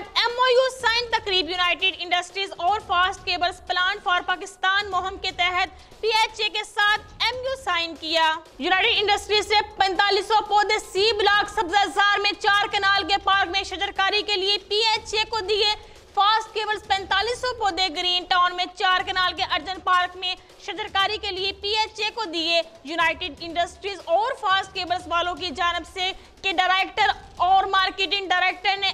बाद MOU sign तकरीब United Industries और Fast Cables plan for Pakistan मुहिम के तहत पीएचए के साथ एमयू साइन किया यूनाइटेड इंडस्ट्रीज से 4500 पौधे सी ब्लॉक सब्जार में चार कनाल के पार्क में शजरकारी के लिए पीएचए को दिए फास्ट केबल्स 4500 पौधे ग्रीन टाउन में चार कनाल के अर्जन पार्क में शजरकारी के लिए पीएचए को दिए यूनाइटेड इंडस्ट्रीज और फास्ट केबल्स वालों की जानब से के डायरेक्टर और मार्केटिंग डायरेक्टर ने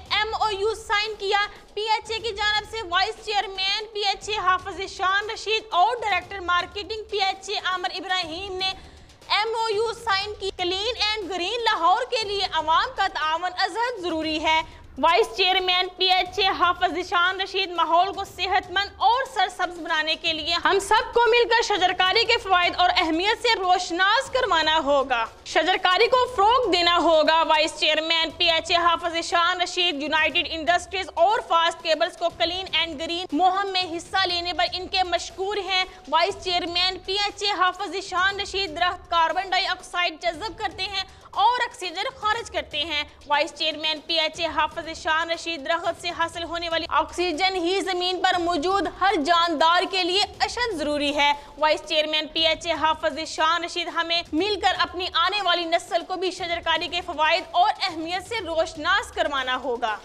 यूँ साइन किया पीएचए की जानब से vice chairman PHA हाफज Shan Rashid और director marketing PHA Aamir Ibrahim ने एम ओ यू साइन की क्लीन एंड ग्रीन लाहौर के लिए आवाम का तावन अजहद ज़रूरी है vice chairman PHA Hafiz Nishan Rashid माहौल को सेहतमंद और सरसब्ज बनाने के लिए हम सबको मिलकर शजरकारी के फायद और अहमियत से रोशनास करवाना होगा शजरकारी को फरोग देना होगा vice chairman PHA Hafiz Nishan Rashid United Industries और फास्ट केबल्स को क्लीन एंड ग्रीन मुहम में हिस्सा लेने पर इनके मशहूर हैं vice chairman PHA Hafiz Nishan Rashid दरख्त कार्बन डाइऑक्साइड जज्ब करते हैं और ऑक्सीजन खारिज करते हैं vice chairman P H A Hafiz Shan Rashid दरख्त से हासिल होने वाली ऑक्सीजन ही जमीन पर मौजूद हर जानदार के लिए अशद जरूरी है vice chairman P H A Hafiz Shan Rashid हमें मिलकर अपनी आने वाली नस्ल को भी शजरकारी के फवायद और अहमियत से रोशनास करवाना होगा